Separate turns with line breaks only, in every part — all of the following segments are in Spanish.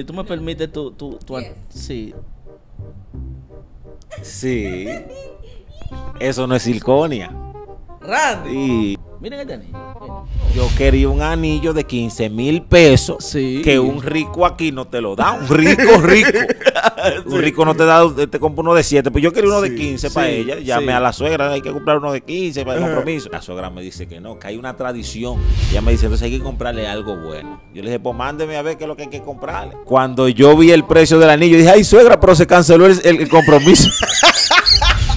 Y tú me permites tu... Sí.
Sí. Eso no es Silconia. Randy. Miren este eh. Yo quería un anillo de 15 mil pesos sí. que un rico aquí no te lo da. Un rico, rico. Un rico no te da, te compra uno de 7. Pues yo quería uno de 15 para ella. Llamé a la suegra, hay que comprar uno de 15 para el compromiso. La suegra me dice que no, que hay una tradición. Ella me dice, entonces hay que comprarle algo bueno. Yo le dije, pues mándeme a ver qué es lo que hay que comprarle. Cuando yo vi el precio del anillo, dije, ay suegra, pero se canceló el, el compromiso.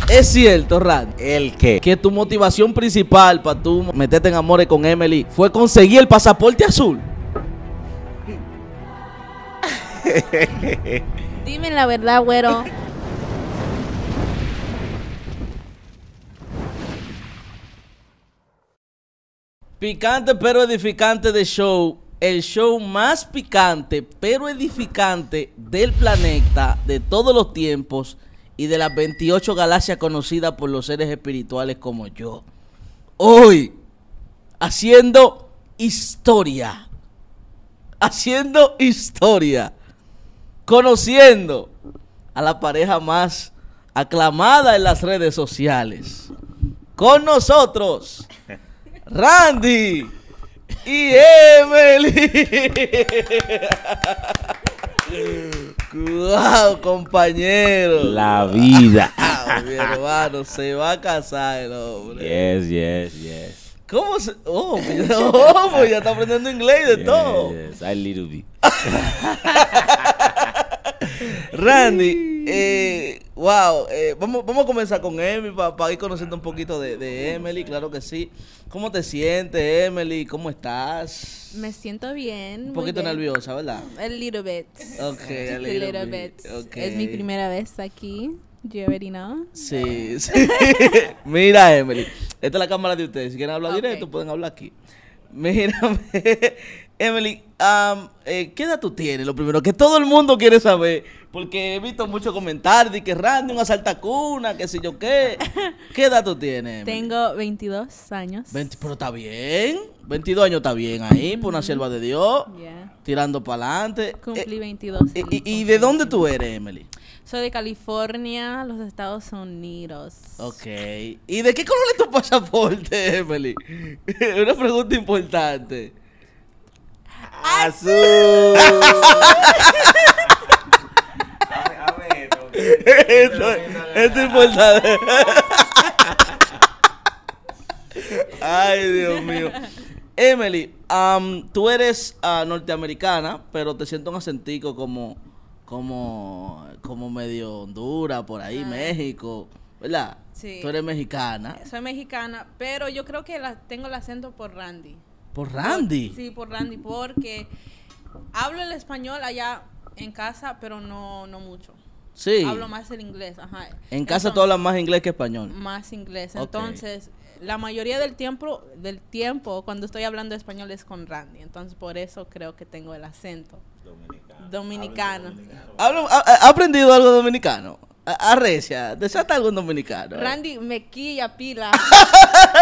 Es cierto, Rand. ¿El qué? Que tu motivación principal para tú meterte en amores con Emily fue conseguir el pasaporte azul.
Dime la verdad, güero.
Picante pero edificante de show. El show más picante pero edificante del planeta de todos los tiempos y de las 28 galaxias conocidas por los seres espirituales como yo. Hoy, haciendo historia, haciendo historia, conociendo a la pareja más aclamada en las redes sociales. Con nosotros, Randy y Emily. Wow, compañero.
La vida.
Ah, mi hermano, se va a casar el hombre.
Yes, yes, yes.
¿Cómo se.? Oh, pues ya, oh, pues ya está aprendiendo inglés de todo.
Yes, a little bit.
Randy, eh, wow, eh, vamos, a comenzar con Emily para, ir conociendo un poquito de, Emily, claro que sí. ¿Cómo te sientes, Emily? ¿Cómo estás?
Me siento bien. Un poquito
nerviosa, ¿verdad?
A little bit.
Ok, a little, bit. Es mi
primera vez aquí. ¿yo Sí, sí.
Mira, Emily, esta es la cámara de ustedes. Si quieren hablar directo, pueden hablar aquí. Mírame. Emily, eh, ¿qué edad tú tienes? Lo primero que todo el mundo quiere saber, porque he visto muchos comentarios de que Randy, asalta cuna, qué sé yo qué. ¿Qué edad tú tienes? Emily?
Tengo 22 años.
pero está bien, 22 años está bien ahí, por una selva de Dios, tirando para adelante.
Cumplí 22 eh,
¿Y, y de dónde tú eres, Emily?
Soy de California, los Estados Unidos.
Ok. ¿Y de qué color es tu pasaporte, Emily? una pregunta importante. Azul. a ver, Esto, es importante. Ay, Dios mío. Emily, tú eres ah, norteamericana, pero te siento un acentico como, como, como medio Honduras, por ahí, México, ¿verdad? Sí. Tú eres mexicana.
Soy mexicana, pero yo creo que la, tengo el acento por Randy.
Por Randy. sí,
por Randy, porque hablo el español allá en casa, pero no, no mucho. Sí. Hablo más el inglés, ajá.
En casa tú hablas más inglés que español.
Más inglés. Entonces, la mayoría del tiempo, del tiempo, cuando estoy hablando español es con Randy. Entonces, por eso creo que tengo el acento. Dominicano. Dominicano.
ha aprendido algo dominicano? Arrecia, desata algún dominicano. Randy
mequilla pila.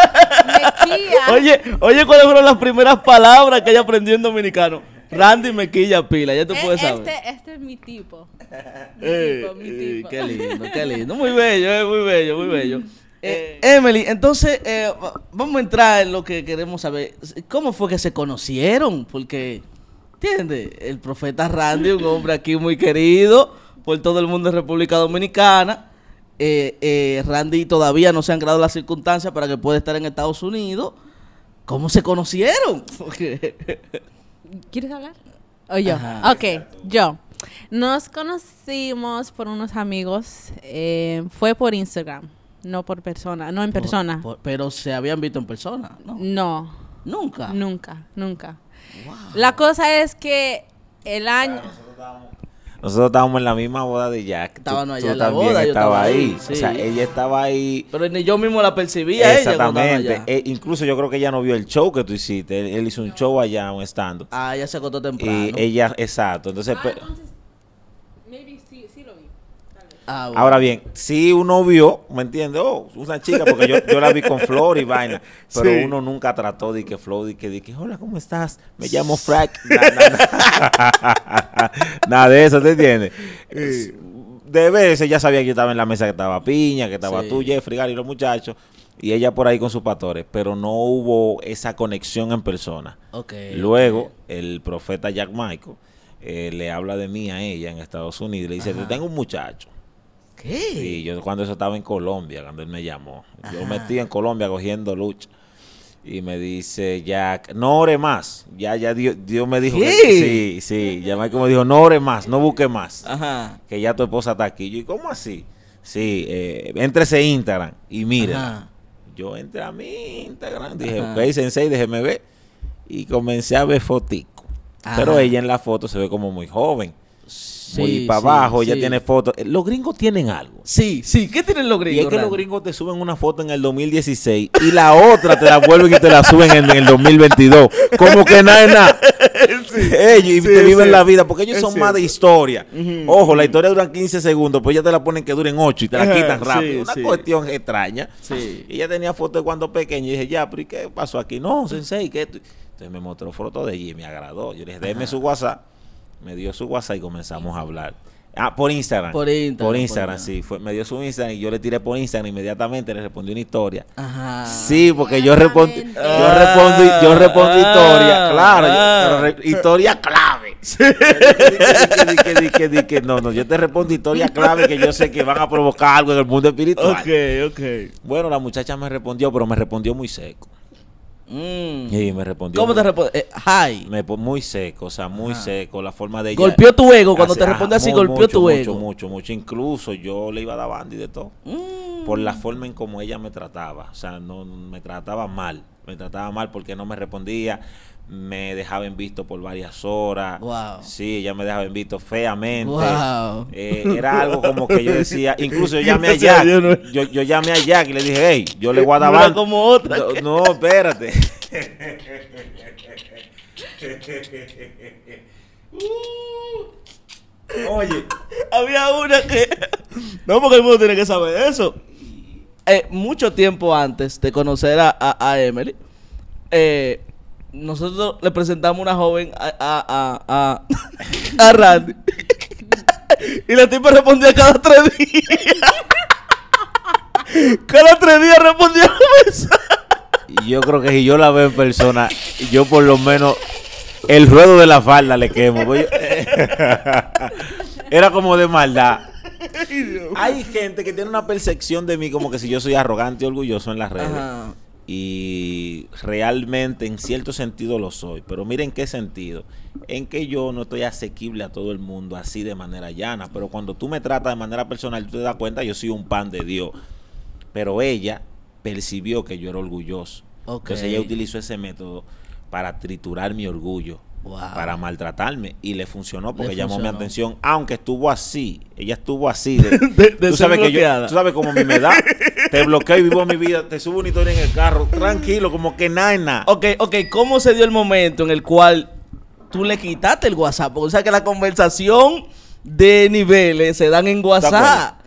quilla.
Oye, oye, ¿cuáles fueron las primeras palabras que ella aprendió en dominicano? Randy mequilla pila, ya tú eh, puedes saber.
Este, este es mi tipo. Mi
tipo, mi eh, eh, tipo. Qué lindo, qué lindo. Muy bello, muy bello, muy bello. Emily, entonces vamos a entrar en lo que queremos saber. ¿Cómo fue que se conocieron? Porque, ¿entiendes? El profeta Randy, un hombre aquí muy querido por todo el mundo de República Dominicana. Eh, eh, Randy todavía no se han creado las circunstancias para que pueda estar en Estados Unidos. ¿Cómo se conocieron?
¿Quieres hablar? O yo. ok, yo. Nos conocimos por unos amigos. Eh, fue por Instagram, no por persona, no en persona.
pero se habían visto en persona,
¿no? No. Nunca. Nunca, nunca. La cosa es que el año...
Nosotros estábamos en la misma boda de Jack. también boda, estaba ahí. O sea, ella estaba ahí.
Pero ni yo mismo la percibía Exactamente. Ella
eh, incluso yo creo que ella no vio el show que tú hiciste. Él, hizo un show allá, un stand
Ah, ella se acostó temprano.
Y ella, exacto. entonces ah, Ah, Ahora bien, si uno vio, ¿me entiendes? Oh, una chica, porque yo, la vi con Flor y vaina, pero uno nunca trató de que Flor, de que, hola, ¿cómo estás? Me llamo Frank. Nada de eso, ¿te entiendes? De veces ya sabía que yo estaba en la mesa, que estaba Piña, que estaba sí. tú, Jeffrey, Gary, los muchachos, y ella por ahí con sus pastores, pero no hubo esa conexión en persona. Luego, el profeta Jack Michael eh, le habla de mí a ella en Estados Unidos y le dice, tengo un muchacho Sí, yo cuando eso estaba en Colombia, cuando él me llamó. Yo metí en Colombia cogiendo lucha. Y me dice Jack, no ore más. Ya, ya Dios, me dijo que sí, sí. Ya me dijo, no ore más, no busque más. Que ya tu esposa está aquí. Yo, ¿y cómo así? Sí, eh, ese Instagram y mira. Yo entré a mi Instagram, dije, ok, sensei, déjeme ver. Y comencé a ver fotico. Pero ella en la foto se ve como muy joven sí, muy para abajo, Ella ya tiene fotos. Eh, los gringos tienen algo. Sí, sí. ¿Qué tienen los gringos? Y es que los gringos te suben una foto en el 2016 y la otra te la vuelven y te la suben en, el 2022. Como que nada nada. ellos te viven la vida porque ellos son más de historia. Ojo, la historia dura 15 segundos, pues ya te la ponen que duren 8 y te la quitan rápido. una cuestión extraña. Sí. ella tenía fotos de cuando pequeña y dije, ya, pero ¿y qué pasó aquí? No, sensei, qué Entonces me mostró fotos de ella y me agradó. Yo le dije, déme su WhatsApp me dio su WhatsApp y comenzamos a hablar. Ah, por Instagram. Por Instagram. Por Instagram, sí. me dio su Instagram y yo le tiré por Instagram inmediatamente le respondí una historia. Sí, porque yo, respondí yo respondo, yo historia, claro. historia clave. que, que, que, no, no, yo te respondo historia clave que yo sé que van a provocar algo en el mundo espiritual. Ok, ok. Bueno, la muchacha me respondió, pero me respondió muy seco.
Mm. Y me respondió. ¿Cómo te respondió? Eh, hi.
muy seco, o sea, muy seco. La forma de ella. Golpeó tu ego. Cuando te responde así, golpeó tu ego. Mucho, mucho, mucho. Incluso yo le iba a dar banda y de todo. Mm. Por la forma en como ella me trataba. O sea, no me trataba mal. Me trataba mal porque no me respondía me dejaban visto por varias horas. Wow. Sí, ya me dejaba en visto feamente. Wow. Eh, era algo como que yo decía, incluso yo llamé a Jack. yo, yo, llamé a Jack y le dije, hey, yo le voy a como otra. No, espérate.
oye, había una que. No, porque el mundo tiene que saber eso. Eh, mucho tiempo antes de conocer a, a, a Emily, eh, nosotros le presentamos una joven a, Randy. y la tipa respondía cada tres días. cada tres días respondía
Yo creo que si yo la veo en persona, yo por lo menos el ruedo de la falda le quemo. Era como de maldad. Hay gente que tiene una percepción de mí como que si yo soy arrogante y orgulloso en las redes y realmente en cierto sentido lo soy, pero miren qué sentido, en que yo no estoy asequible a todo el mundo así de manera llana, pero cuando tú me tratas de manera personal, tú te das cuenta, yo soy un pan de Dios, pero ella percibió que yo era orgulloso, entonces ella utilizó ese método para triturar mi orgullo. Para maltratarme y le funcionó porque llamó mi atención, aunque estuvo así, ella estuvo así. De, tú, sabes que yo, como me da Te bloqueo y vivo mi vida. Te subo un historia en el carro. Tranquilo, como que nada. Ok, ok.
¿Cómo se dio el momento en el cual tú le quitaste el WhatsApp? Porque o sea que la conversación de niveles se dan en WhatsApp.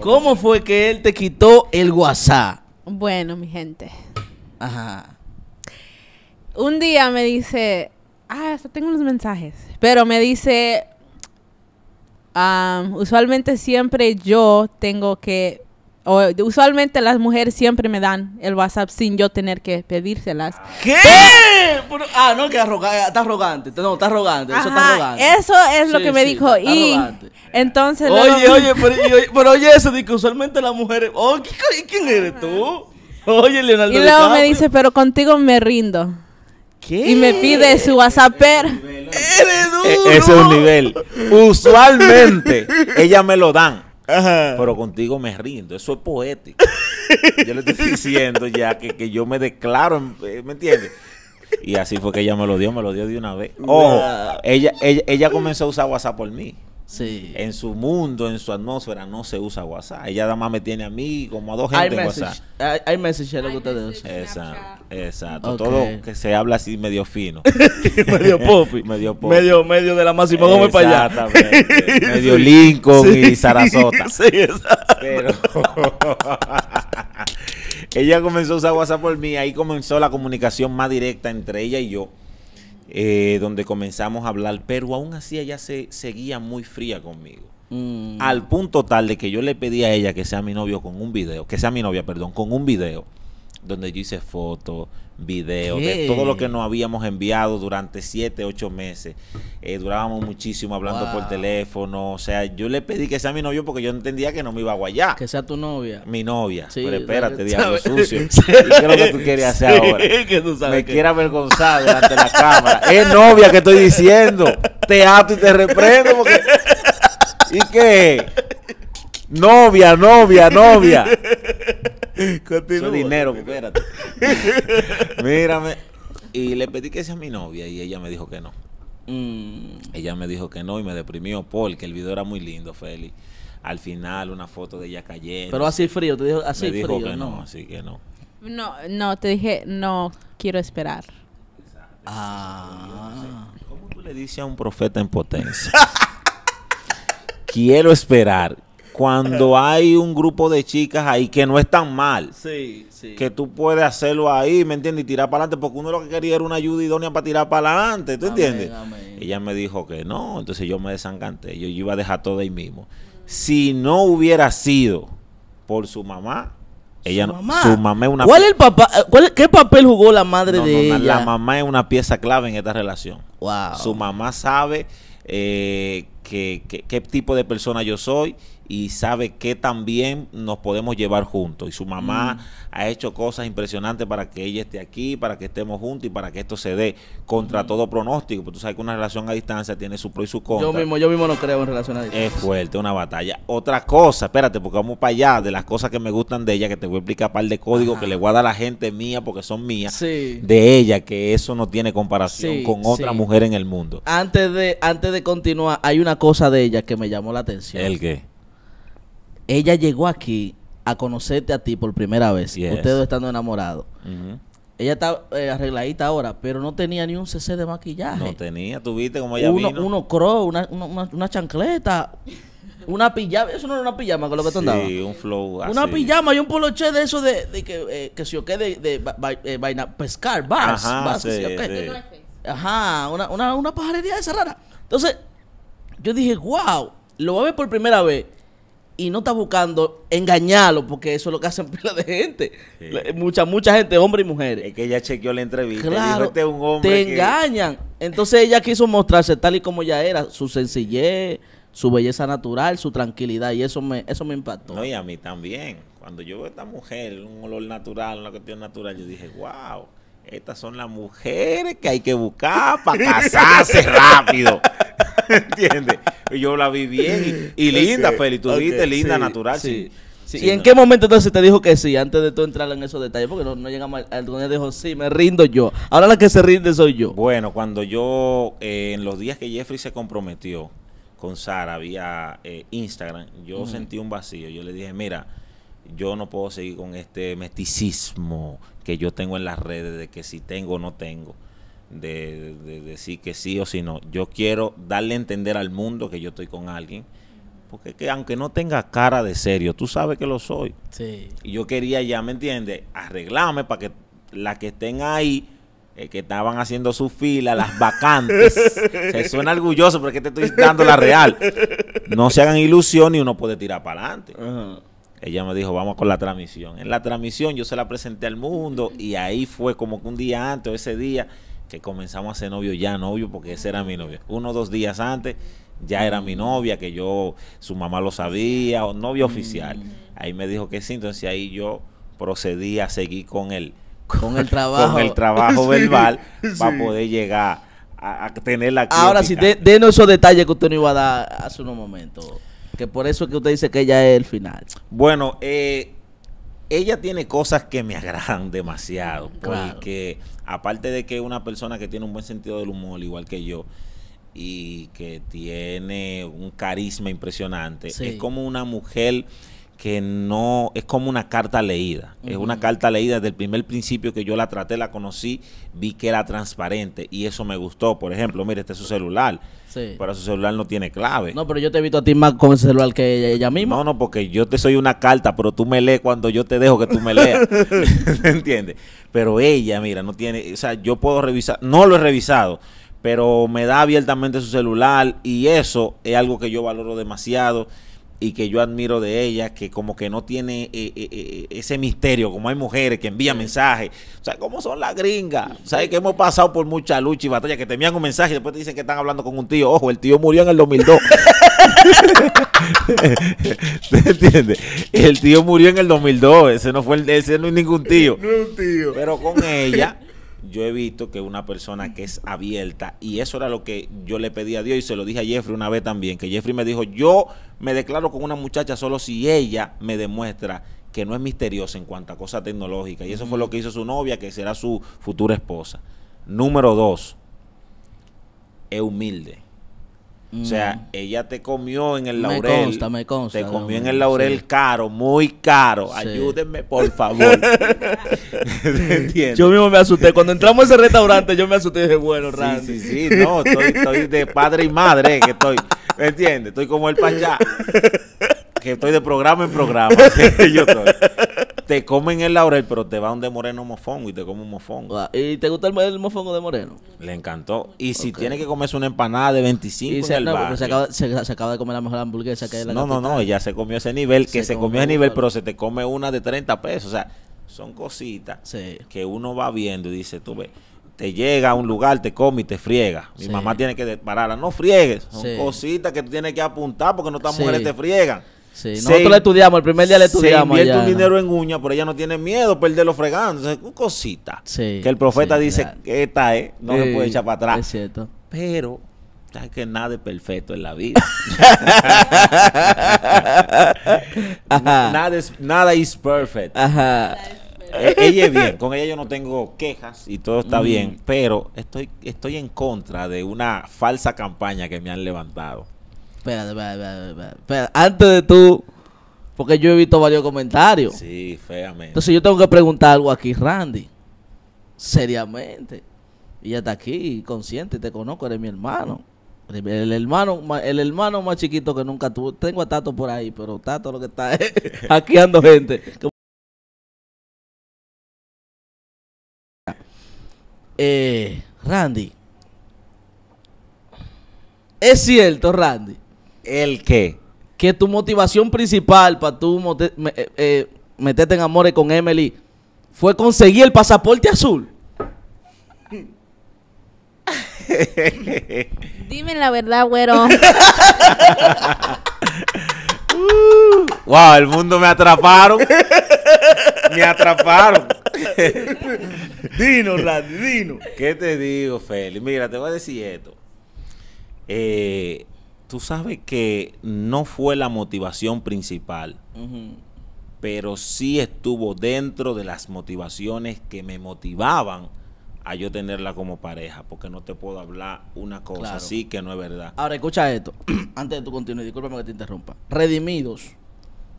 ¿Cómo fue que él te quitó el WhatsApp?
Bueno, mi gente. Ajá. Un día me dice, ah, tengo unos mensajes, pero me dice, ah, usualmente siempre yo tengo que usualmente las mujeres siempre me dan el WhatsApp sin yo tener que pedírselas. ¿Qué?
ah, no, que eh, está arrogante. No, está arrogante. eso está arrogante. Eso es lo que me dijo.
y entonces. Oye, oye,
pero, oye, eso Dice usualmente las mujeres. Oh, ¿Quién eres tú? Oye, Leonardo. Y luego me dice,
pero contigo me rindo. ¿Qué? Y me pide su WhatsApp. E,
ese es un nivel. Usualmente, ellas me lo dan pero contigo me rindo. Eso es poético. yo le estoy diciendo ya que, yo me declaro, eh, ¿me entiendes? Y así fue que ella me lo dio, me lo dio de una vez. Ojo, ella, ella, ella comenzó a usar WhatsApp por mí. Sí. En su mundo, en su atmósfera, no se usa WhatsApp. Ella nada más me tiene a mí como a dos gente en WhatsApp. Hay message lo que ustedes usan. Exacto. Exacto. Todo que se habla así medio fino. medio popi. medio Medio, de la máxima Gómez para allá. medio Lincoln y Sarasota. sí, exacto. Pero. ella comenzó a usar WhatsApp por mí. Ahí comenzó la comunicación más directa entre ella y yo. Eh, donde comenzamos a hablar, pero aún así ella se seguía muy fría conmigo. Mm. Al punto tal de que yo le pedí a ella que sea mi novio con un video, que sea mi novia, perdón, con un video donde yo hice fotos, videos, de todo lo que nos habíamos enviado durante siete, ocho meses. Eh, durábamos muchísimo hablando por teléfono. O sea, yo le pedí que sea mi novio porque yo entendía que no me iba a guayar. Que sea tu novia. Mi novia. Sí, pero espérate, diablo sucio. ¿Qué es lo que tú quieres hacer ahora? Que me quiera avergonzar delante de la cámara. Es novia que estoy diciendo. Te ato y te reprendo porque... ¿Y qué? Novia, novia, novia. Continúa. dinero, espérate. Mírame. Y le pedí que sea mi novia y ella me dijo que no.
Mm.
Ella me dijo que no y me deprimió porque el video era muy lindo, Feli. Al final, una foto de ella cayendo. Pero así frío, te dijo así frío. no. no, así que no.
No, no, te dije, no quiero esperar.
Ah. ¿Cómo tú le dices a un profeta en potencia? quiero esperar cuando eh. hay un grupo de chicas ahí que no están mal, que tú puedes hacerlo ahí, ¿me entiendes? Y tirar para adelante, porque uno lo que quería era una ayuda idónea para tirar para adelante, ¿tú entiendes? Ella me dijo que no, entonces yo me desencanté, yo, iba a dejar todo ahí mismo. Si no hubiera sido por su mamá, ella su mamá. es una ¿Cuál el papá, eh, ¿Qué papel jugó la madre de ella? La mamá es una pieza clave en esta relación. Su mamá sabe eh, qué tipo de persona yo soy y sabe que también nos podemos llevar juntos. Y su mamá mm. ha hecho cosas impresionantes para que ella esté aquí, para que estemos juntos y para que esto se dé contra mm. todo pronóstico. Porque tú sabes que una relación a distancia tiene su pro y su contra. Yo mismo, yo mismo no creo en relación a distancia. Es fuerte, una batalla. Otra cosa, espérate, porque vamos para allá de las cosas que me gustan de ella, que te voy a explicar un par de códigos que le voy a dar a la gente mía, porque son mías, de ella, que eso no tiene comparación con otra mujer en el mundo.
Antes de, antes de continuar, hay una cosa de ella que me llamó la atención. ¿El qué? ella llegó aquí a conocerte a ti por primera vez, ustedes estando enamorados. Ella está eh, arregladita ahora, pero no tenía ni un CC de maquillaje. No
tenía, tuviste como ella uno, vino.
Uno crow, una, chancleta, una pijama. Eso no era una pijama con lo que tú Sí,
un flow Una pijama
y un poloche de eso de, que, eh, que de, eh, vaina, pescar, bars. Ajá, Ajá una, una, una pajarería esa rara. Entonces, yo dije, wow, lo va a ver por primera vez y no está buscando engañarlo, porque eso es lo que hacen pila de gente. Eh, mucha, mucha gente, hombres y mujeres. Es que ella chequeó la entrevista. Claro, este
Te engañan.
Entonces ella quiso mostrarse tal y como ella era, su sencillez, su belleza natural, su tranquilidad, y eso me, eso me impactó.
No, y a mí también. Cuando yo veo a esta mujer, un olor natural, una cuestión natural, yo dije, wow. Estas son las mujeres que hay que buscar para casarse rápido. ¿Entiendes? yo la vi bien. Y, linda, Feli. Tú linda, natural. Sí. ¿Y en
qué momento entonces te dijo que sí? Antes de tú entrar en esos detalles, porque no, no llegamos al donde dijo, sí, me rindo
yo. Ahora la que se rinde soy yo. Bueno, cuando yo, eh, en los días que Jeffrey se comprometió con Sara vía eh, Instagram, yo sentí un vacío. Yo le dije, mira, yo no puedo seguir con este mesticismo que yo tengo en las redes de que si tengo o no tengo de, decir que sí o si no. Yo quiero darle a entender al mundo que yo estoy con alguien. Porque que aunque no tenga cara de serio, tú sabes que lo soy. Y yo quería ya, ¿me entiendes? Arreglarme para que las que estén ahí, eh, que estaban haciendo su fila, las vacantes. se suena orgulloso porque te estoy dando la real. No se hagan ilusión y uno puede tirar para adelante. Ella me dijo, vamos con la transmisión. En la transmisión yo se la presenté al mundo y ahí fue como que un día antes o ese día que comenzamos a ser novio ya novio, porque ese era mi novio. Uno o dos días antes ya era mi novia, que yo, su mamá lo sabía, o novio mm. oficial. Ahí me dijo que sí, entonces ahí yo procedí a seguir con él. Con, el trabajo. Con el trabajo verbal para poder llegar a, tener la crítica. Ahora sí, de,
denos esos detalles que usted no iba a dar
hace unos momentos. Que
por eso es que usted dice que ya es el final.
Bueno, eh, ella tiene cosas que me agradan demasiado. Porque aparte de que es una persona que tiene un buen sentido del humor, igual que yo, y que tiene un carisma impresionante, es como una mujer que no es como una carta leída. Es una carta leída desde el primer principio que yo la traté, la conocí, vi que era transparente y eso me gustó. Por ejemplo, mire, este es su celular. Sí. Pero su celular no tiene clave. No, pero yo te he visto a ti más con el celular que ella, misma. No, no, porque yo te soy una carta, pero tú me lees cuando yo te dejo que tú me leas. ¿Me entiendes? Pero ella, mira, no tiene, o sea, yo puedo revisar, no lo he revisado, pero me da abiertamente su celular y eso es algo que yo valoro demasiado y que yo admiro de ella, que como que no tiene eh, eh, eh, ese misterio, como hay mujeres que envían mensajes. O sea, ¿cómo son las gringas? ¿Sabes que hemos pasado por mucha lucha y batalla? Que te envían un mensaje y después te dicen que están hablando con un tío. Ojo, el tío murió en el 2002. ¿Te entiendes? El tío murió en el 2002. Ese no fue el, ese no es ningún tío. No es un tío. Pero con ella yo he visto que una persona que es abierta, y eso era lo que yo le pedí a Dios y se lo dije a Jeffrey una vez también, que Jeffrey me dijo, yo me declaro con una muchacha solo si ella me demuestra que no es misteriosa en cuanto a cosas tecnológicas. Y eso fue lo que hizo su novia, que será su futura esposa. Número dos, es humilde. O sea, mm. ella te comió en el laurel. Me consta, me consta. Te comió en el laurel caro, muy caro. Ayúdenme, por favor. yo mismo me asusté. Cuando entramos a ese restaurante, yo me asusté y dije, bueno, Randy. Sí, sí, No, estoy, de padre y madre, que estoy. ¿Me entiendes? Estoy como el ya. Que estoy de programa en programa. yo estoy te comen el laurel, pero te va un de moreno mofongo y te come un mofongo. Ah, ¿Y te gusta el, mofongo de moreno? Le encantó. Y si tiene que comerse una empanada de 25 se,
acaba, de comer la mejor hamburguesa que en la No, no, no,
ya se comió ese nivel, que se, comió ese nivel, pero se te come una de 30 pesos. O sea, son cositas que uno va viendo y dice, tú ves te llega a un lugar, te come y te friega. Mi mamá tiene que pararla. No friegues. Son cositas que tú tienes que apuntar porque no estas mujeres te friegan. Sí, nosotros la estudiamos, el primer día la estudiamos. Se invierte dinero en uña, pero ella no tiene miedo perderlo fregando. una cosita. que el profeta dice, que esta es, no se puede echar para atrás. Es cierto. Pero sabes que nada es perfecto en la vida. nada es nada es perfect. E-, ella es bien, con ella yo no tengo quejas y todo está bien, pero estoy estoy en contra de una falsa campaña que me han levantado.
Espérate, espérate, Antes de tú, porque yo he visto varios comentarios. Sí, feamente. Entonces yo tengo que preguntar algo aquí, Randy. Seriamente. Y ya está aquí, consciente, te conozco, eres mi hermano. El hermano, el hermano más chiquito que nunca tuvo. Tengo a Tato por ahí, pero Tato lo que está es hackeando gente. Eh, Randy. Es cierto, Randy, ¿El qué? Que tu motivación principal para tú eh, eh, meterte en amores con Emily fue conseguir el pasaporte azul.
Dime la verdad, güero.
Uh. wow, el mundo me atraparon. Me atraparon. dino, Randy, dino. ¿Qué te digo, Feli? Mira, te voy a decir esto. Eh, tú sabes que no fue la motivación principal, pero sí estuvo dentro de las motivaciones que me motivaban a yo tenerla como pareja, porque no te puedo hablar una cosa así que no es verdad.
Ahora escucha esto,
antes de tú continuar, discúlpame que te interrumpa.
Redimidos,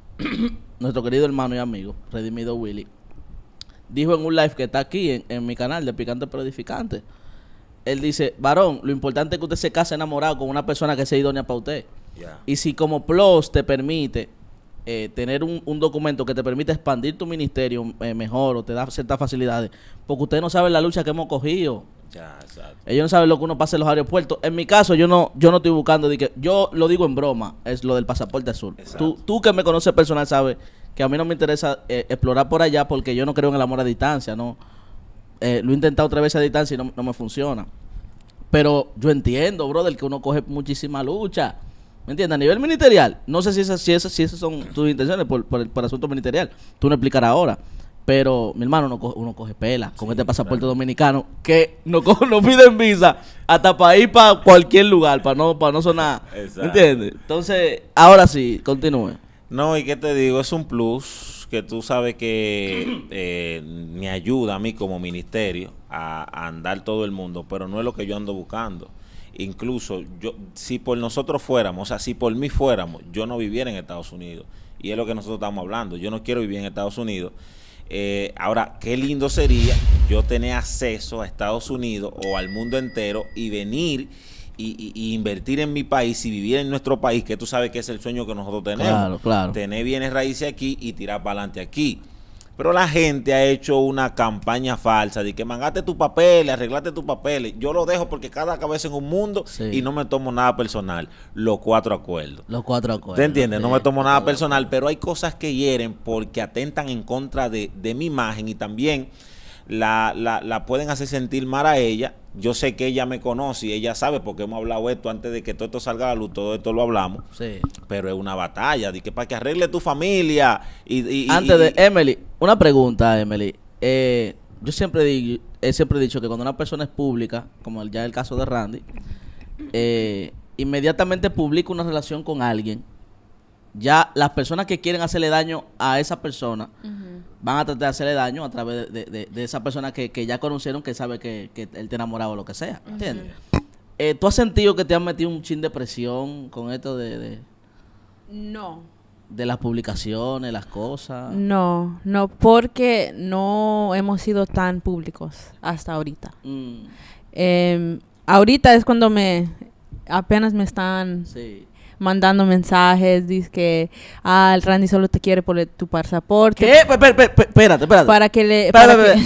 nuestro querido hermano y amigo, Redimido Willy, dijo en un live que está aquí en, mi canal de Picante Pero él dice, varón, lo importante es que usted se case enamorado con una persona que sea idónea para usted. Y si como plus te permite eh, tener un, documento que te permite expandir tu ministerio eh, mejor o te da ciertas facilidades, porque usted no sabe la lucha que hemos cogido. Ellos no saben lo que uno pasa en los aeropuertos. En mi caso, yo no, yo no estoy buscando, de que, yo lo digo en broma, es lo del pasaporte azul. Tú, que me conoces personal sabes que a mí no me interesa eh, explorar por allá porque yo no creo en el amor a distancia, ¿no? Eh, lo he intentado otra vez a distancia y no, me funciona. Pero yo entiendo, brother, que uno coge muchísima lucha. ¿Me entiendes? A nivel ministerial, no sé si esas, si esas, si esas son tus intenciones por, asunto ministerial. Tú no explicarás ahora. Pero, mi hermano, uno coge, uno coge pela con este pasaporte dominicano que no, no piden visa hasta para ir para cualquier lugar, para no, para no sonar.
¿Me entiendes? Entonces,
ahora sí, continúe.
No, y qué te digo, es un plus que tú sabes que eh, me ayuda a mí como ministerio a, andar todo el mundo, pero no es lo que yo ando buscando. Incluso yo, si por nosotros fuéramos, o sea, si por mí fuéramos, yo no viviera en Estados Unidos. Y es lo que nosotros estamos hablando. Yo no quiero vivir en Estados Unidos. Eh, ahora, qué lindo sería yo tener acceso a Estados Unidos o al mundo entero y venir y, invertir en mi país y vivir en nuestro país, que tú sabes que es el sueño que nosotros tenemos. Tener bienes raíces aquí y tirar para adelante aquí. Pero la gente ha hecho una campaña falsa de que mangate tus papeles, arreglate tus papeles. Yo lo dejo porque cada cabeza es un mundo y no me tomo nada personal. Los cuatro acuerdos.
Los cuatro acuerdos. ¿Te entiendes? no me tomo nada
personal, pero hay cosas que hieren porque atentan en contra de, de mi imagen y también la, la, la pueden hacer sentir mal a ella yo sé que ella me conoce y ella sabe porque hemos hablado esto antes de que todo esto salga a la luz, todo esto lo hablamos. Sí. Pero es una batalla, de que para que arregle tu familia. Y, antes de Emily,
una pregunta, Emily. Eh, yo siempre he siempre dicho que cuando una persona es pública, como ya es el caso de Randy, eh, inmediatamente publica una relación con alguien ya las personas que quieren hacerle daño a esa persona van a tratar de hacerle daño a través de, esa persona que, ya conocieron, que sabe que, él te enamoraba o lo que sea. ¿Entiendes? Eh, ¿Tú has sentido que te han metido un chin de presión con esto de, No. De las publicaciones, las cosas.
No, no, porque no hemos sido tan públicos hasta ahorita. Mm. Em, ahorita es cuando me apenas me están sí mandando mensajes, dice que ah, Randy solo te quiere por tu pasaporte. ¿Qué?
Espérate, espérate. Para que le...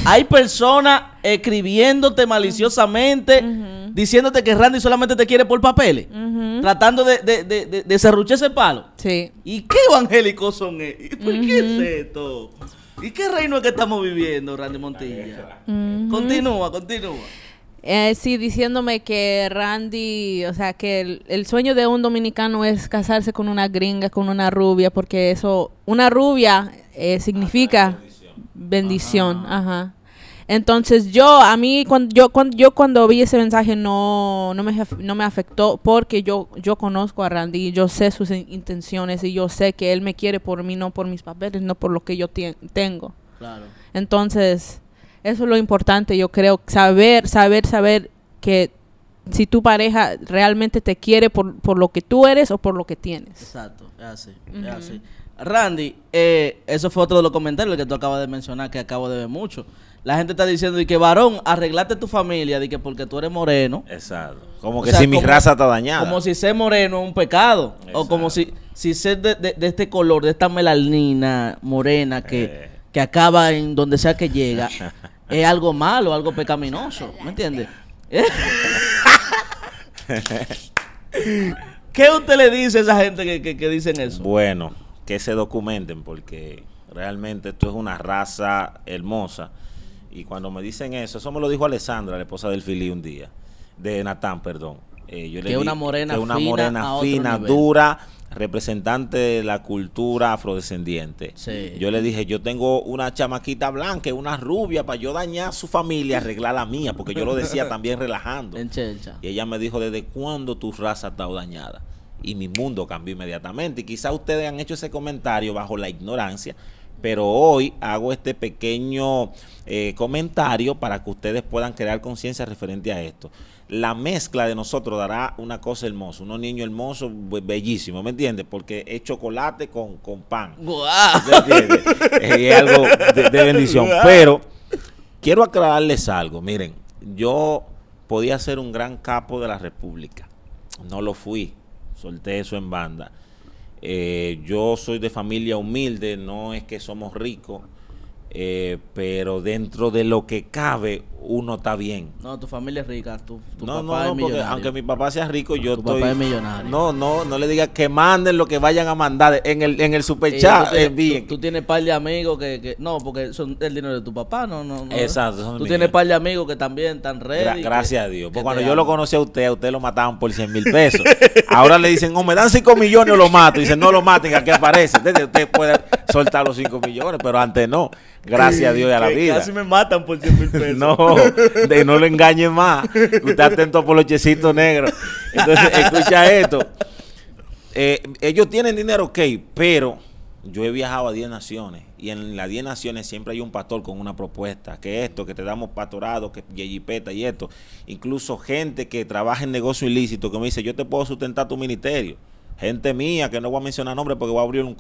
Hay personas escribiéndote maliciosamente, diciéndote que Randy solamente te quiere por papeles, tratando de, de, de, ese palo. Sí. ¿Y qué evangélicos son ellos? ¿Por qué es esto? ¿Y qué reino es que estamos viviendo, Randy Montilla?
Continúa, continúa. Eh, sí, diciéndome que Randy, o sea, que el, sueño de un dominicano es casarse con una gringa, con una rubia, porque eso, una rubia eh, significa ah, bendición. Ajá. Entonces yo, a mí, cuando, yo, cuando, yo cuando vi ese mensaje no, no, me, afectó porque yo, yo conozco a Randy, y yo sé sus intenciones y yo sé que él me quiere por mí, no por mis papeles, no por lo que yo tengo. Claro. Entonces eso es lo importante, yo creo, saber, saber, saber que si tu pareja realmente te quiere por, por lo que tú eres o por lo que tienes. Exacto, es así,
Randy, eh, eso fue otro de los comentarios que tú acabas de mencionar, que acabo de ver mucho. La gente está diciendo, y que varón, arreglate tu familia, de que porque tú eres moreno. Exacto. Como que si mi raza está dañada. Como si ser moreno es un pecado. O como si, si ser de, de, este color, de esta melanina morena que, eh. que acaba en donde sea que llega, es algo malo, algo pecaminoso. ¿Me entiendes? ¿Qué usted le dice a esa
gente que, dicen eso? Bueno, que se documenten porque realmente esto es una raza hermosa. Y cuando me dicen eso, eso me lo dijo Alessandra, la esposa del Filí un día, de Natán, perdón. Eh, yo le una morena una morena fina, dura, representante de la cultura afrodescendiente. Yo le dije, yo tengo una chamaquita blanca, una rubia, para yo dañar a su familia, arreglar la mía, porque yo lo decía también relajando. y ella me dijo, ¿desde cuándo tu raza estado dañada? Y mi mundo cambió inmediatamente. Y quizá ustedes han hecho ese comentario bajo la ignorancia, pero hoy hago este pequeño eh, comentario para que ustedes puedan crear conciencia referente a esto la mezcla de nosotros dará una cosa hermosa, unos niños hermosos, bellísimos, ¿me entiendes? Porque es chocolate con, con pan. Wow. Es algo de, bendición. Pero quiero aclararles algo, miren, yo podía ser un gran capo de la República, no lo fui, solté eso en banda. Eh, yo soy de familia humilde, no es que somos ricos, eh, pero dentro de lo que cabe, uno está bien.
No, tu familia es rica, tu, no, papá es millonario. aunque mi papá sea rico, yo tu Papá es millonario.
No, no, no le digas que manden lo que vayan a mandar en el, en el super eh, chat. Eh, bien.
Tú, tienes par de amigos que, no, porque son el dinero de tu papá, no, no. no Exacto. tú tienes par de amigos que también están ready. gracias a Dios. Porque cuando yo lo
conocí a usted, a usted lo mataban por 100 mil pesos. Ahora le dicen, no, oh, me dan 5 millones o lo mato. Y dicen, no lo maten, aquí aparece. usted puede soltar los 5 millones, pero antes no. Gracias a Dios y a la vida. Casi me
matan por 100 mil pesos. no de
no lo engañe más, usted atento por los checitos negros. Entonces, escucha esto. Eh, ellos tienen dinero, ok, pero yo he viajado a 10 naciones y en las 10 naciones siempre hay un pastor con una propuesta, que esto, que te damos pastorado que yeyipeta y esto. Incluso gente que trabaja en negocio ilícito que me dice, yo te puedo sustentar tu ministerio gente mía, que no voy a mencionar nombres porque voy a abrir un,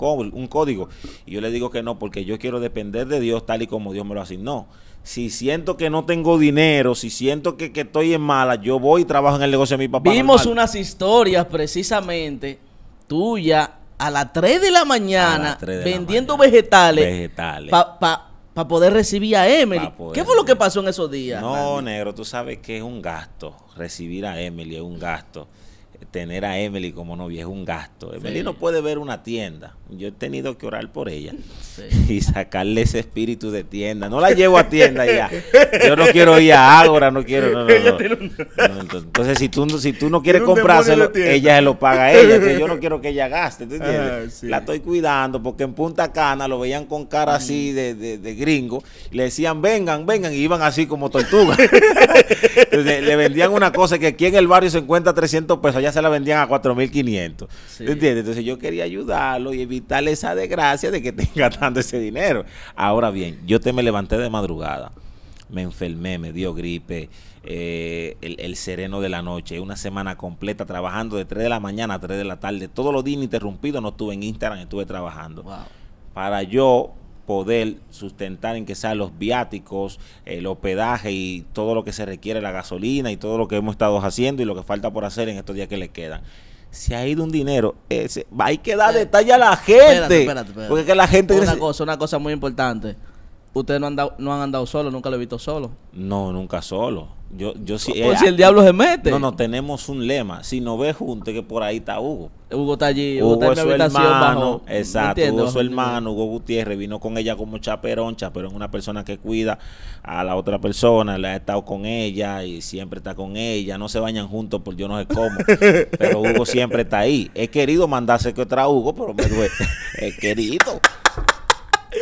código. Y yo le digo que no, porque yo quiero depender de Dios tal y como Dios me lo asignó. Si siento que no tengo dinero, si siento que, que estoy en mala, yo voy y trabajo en el negocio de mi papá. Vimos
unas historias precisamente tuya a las 3 de la mañana vendiendo vegetales. Vegetales. Pa, para poder recibir a Emily. ¿Qué fue lo que pasó en esos días? No,
negro, tú sabes que es un gasto. Recibir a Emily es un gasto tener a Emily como novia es un gasto. Emily no puede ver una tienda yo he tenido que orar por ella y sacarle ese espíritu de tienda. No la llevo a tienda ya. Yo no quiero ir a Ágora, no quiero. entonces, si tú, si tú no quieres comprárselo, ella se lo paga a ella. yo no quiero que ella gaste. Ah, la estoy cuidando porque en Punta Cana lo veían con cara así de, gringo. le decían, vengan, vengan. Y iban así como tortugas. le vendían una cosa que aquí en el barrio se encuentra 300 pesos, allá se la vendían a 4.500. ¿Entiendes? Entonces, yo quería ayudarlo y evitar esa desgracia de que tenga gastando ese dinero. Ahora bien, yo te me levanté de madrugada, me enfermé, me dio gripe, eh, el, sereno de la noche, una semana completa trabajando de 3 de la mañana a 3 de la tarde, todos los días interrumpidos no estuve en Instagram, estuve trabajando. Para yo poder sustentar en que sean los viáticos, el hospedaje y todo lo que se requiere, la gasolina y todo lo que hemos estado haciendo y lo que falta por hacer en estos días que le quedan. ...si ha ido un dinero. Ese, hay que dar detalle a la gente. Espérate, espérate, Porque que la gente... Una, cosa, una cosa muy importante ustedes no han, no han andado solo, nunca lo he visto solo. No, nunca solo. Yo, yo eh, Si, el diablo se mete. No, no, tenemos un lema. Si no ves junto, que por ahí está Hugo. Hugo está allí, Hugo, Hugo está hermano, Exacto, Hugo es su hermano, Hugo Gutiérrez, vino con ella como pero es una persona que cuida a la otra persona, le ha estado con ella y siempre está con ella. No se bañan juntos por yo no sé cómo, pero Hugo siempre está ahí. He querido mandarse que otra Hugo, pero me duele. He querido.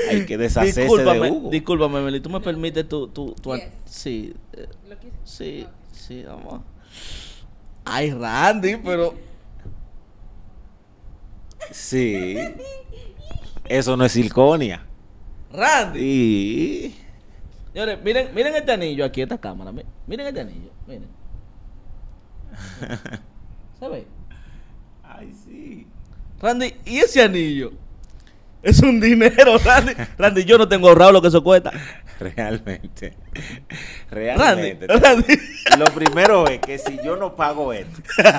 Hay que deshacerse de Hugo.
Discúlpame, Meli, tú me permites tu... tu, Sí. Eh, sí, sí,
vamos. Ay, Randy, pero... Sí. Eso no es circonia. Randy. Sí. Señores, miren, miren este anillo aquí, esta cámara.
Miren este anillo, miren.
¿Se ve? Ay, sí.
Randy, ¿y ese anillo? Es un dinero, Randy. Randy, yo no tengo ahorrado lo
que eso cuesta. Realmente. Realmente. Lo primero es que si yo no pago esto,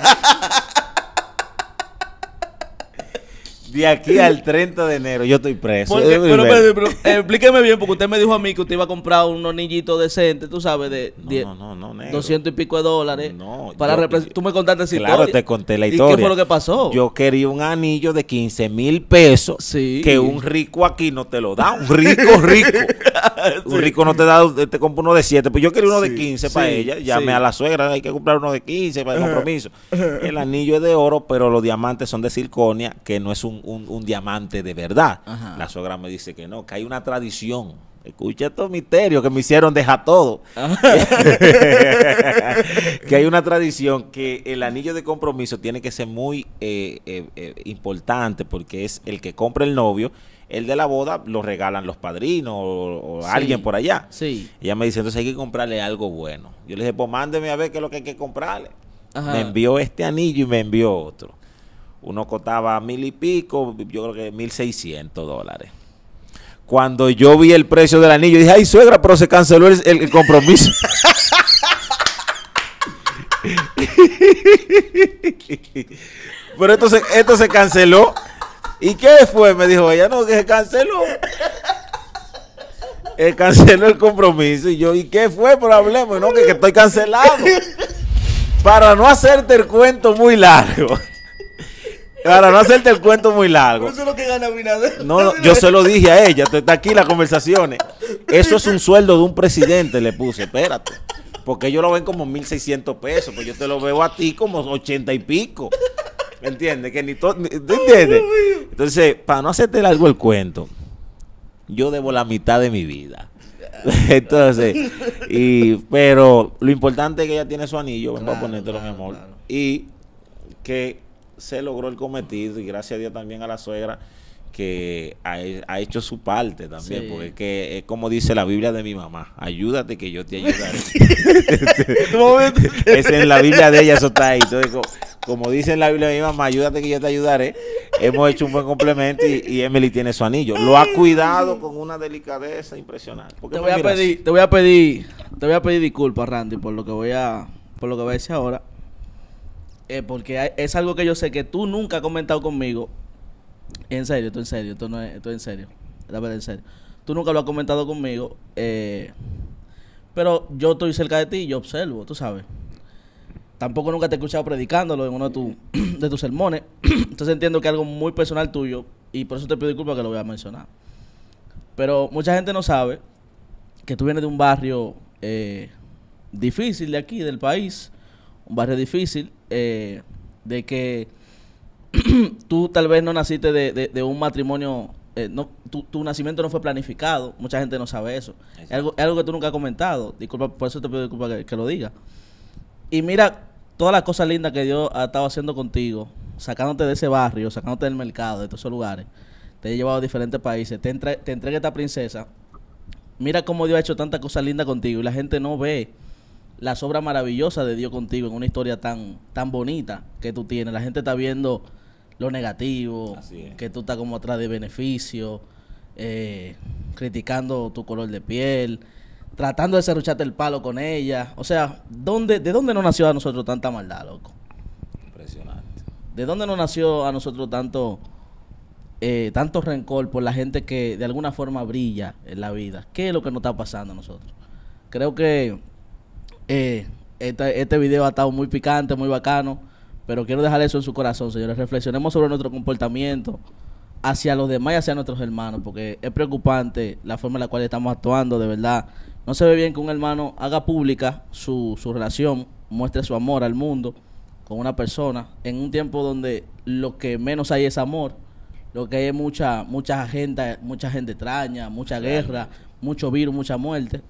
de aquí al 30 de enero yo estoy preso. pero, eh, explíqueme bien,
porque usted me dijo a mí que usted iba a comprar un anillito decente, tú sabes, de 200 y pico de dólares. No, para representar. Tú me contaste si Claro,
te conté la historia. ¿Y qué fue lo que pasó? Yo quería un anillo de 15 mil pesos que un rico aquí no te lo da. Un rico, rico. Un rico no te da, eh, te compra uno de 7. Pues yo quería uno de 15 para ella. Llamé a la suegra, hay que comprar uno de 15 para el compromiso. el anillo es de oro, pero los diamantes son de circonia, que no es un un, diamante de verdad. La sogra me dice que no, que hay una tradición. Escucha estos misterios que me hicieron deja todo. que hay una tradición que el anillo de compromiso tiene que ser muy eh, eh, eh, importante porque es el que compra el novio, el de la boda lo regalan los padrinos o, alguien por allá. Sí. Ella me dice, entonces hay que comprarle algo bueno. Yo le dije, pues mándeme a ver qué es lo que hay que comprarle. Me envió este anillo y me envió otro uno cotaba mil y pico, yo creo que mil seiscientos dólares. Cuando yo vi el precio del anillo, dije, ay, suegra, pero se canceló el, compromiso. pero esto se, esto se canceló. ¿Y qué fue? Me dijo ella, no, que se canceló. se canceló el compromiso. Y yo, ¿y qué fue? Pero hablemos, no, que, que estoy cancelado. Para no hacerte el cuento muy largo. Para no hacerte el cuento muy largo. eso es lo que gana No, no, yo se lo dije a ella. Está aquí las conversaciones. Eso es un sueldo de un presidente, le puse. Espérate. Porque ellos lo ven como 1.600 pesos. Pues yo te lo veo a ti como 80 y pico. ¿Me entiendes? Que ni todo. entiendes? Entonces, para no hacerte largo el cuento, yo debo la mitad de mi vida. Entonces, pero lo importante es que ella tiene su anillo. Ven, a ponértelo, mi amor. Y que se logró el cometido y gracias a Dios también a la suegra que ha, hecho su parte también, porque es como dice la Biblia de mi mamá, ayúdate que yo te ayudaré. es en la Biblia de ella, eso está ahí. Entonces, como dice la Biblia de mi mamá, ayúdate que yo te ayudaré, hemos hecho un buen complemento y, Emily tiene su anillo. Lo ha cuidado con una delicadeza impresionante. Te voy, a pedir,
te voy a pedir, te voy a pedir disculpas, Randy, por lo que voy a, por lo que voy a decir ahora eh, porque es algo que yo sé que tú nunca has comentado conmigo. En serio, esto en serio, esto es, en serio. La verdad, en serio. Tú nunca lo has comentado conmigo, eh, pero yo estoy cerca de ti y yo observo, tú sabes. Tampoco nunca te he escuchado predicándolo en uno de, de tus sermones. Entonces entiendo que es algo muy personal tuyo y por eso te pido disculpas que lo voy a mencionar. Pero mucha gente no sabe que tú vienes de un barrio eh, difícil de aquí, del país, barrio difícil, eh, de que tú tal vez no naciste de, un matrimonio, eh, no, tu, nacimiento no fue planificado, mucha gente no sabe eso. Es algo, que tú nunca has comentado, disculpa, por eso te pido disculpa que, lo diga. Y mira todas las cosas lindas que Dios ha estado haciendo contigo, sacándote de ese barrio, sacándote del mercado, de todos esos lugares. Te he llevado a diferentes países, te, te entrega esta princesa. Mira cómo Dios ha hecho tantas cosas lindas contigo y la gente no ve la obras maravillosa de Dios contigo en una historia tan, tan bonita que tú tienes. La gente está viendo lo negativo, que tú estás como atrás de beneficio, eh, criticando tu color de piel, tratando de cerrucharte el palo con ella. O sea, ¿dónde, ¿de dónde nos nació a nosotros tanta maldad, loco?
Impresionante.
¿De dónde nos nació a nosotros tanto, eh, tanto rencor por la gente que de alguna forma brilla en la vida? ¿Qué es lo que nos está pasando a nosotros? Creo que eh, este, este video ha estado muy picante, muy bacano, pero quiero dejar eso en su corazón, señores. Reflexionemos sobre nuestro comportamiento hacia los demás y hacia nuestros hermanos, porque es preocupante la forma en la cual estamos actuando, de verdad. No se ve bien que un hermano haga pública su, su relación, muestre su amor al mundo con una persona en un tiempo donde lo que menos hay es amor, lo que hay es mucha, gente, mucha gente extraña, mucha guerra, mucho virus, mucha muerte,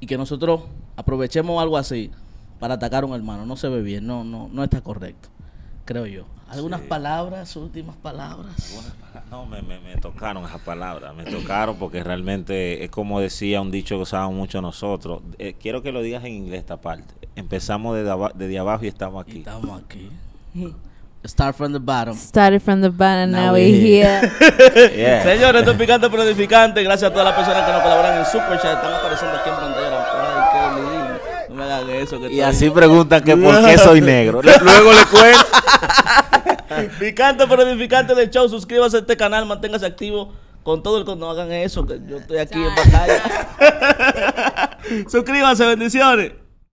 y que nosotros aprovechemos algo así para atacar a un hermano. No se ve bien, no, no, no está correcto, creo yo. ¿Algunas palabras, últimas palabras?
No, me, me, me, tocaron esas palabras, me tocaron porque realmente es como decía un dicho que usábamos mucho nosotros. Eh, quiero que lo digas en inglés esta parte. Empezamos de abajo y estamos aquí. estamos aquí. Start from the bottom. Started
from the bottom, now, we're here.
Señores, esto es
Picante Pero Gracias a todas las personas que nos colaboran en Super Chat. estamos apareciendo aquí en eso. y así pregunta preguntan que por qué soy negro. Luego le cuento. Picante pero edificante del show. Suscríbase a este canal, manténgase activo. Con todo el que no hagan eso, que yo estoy aquí en batalla. Suscríbase, bendiciones.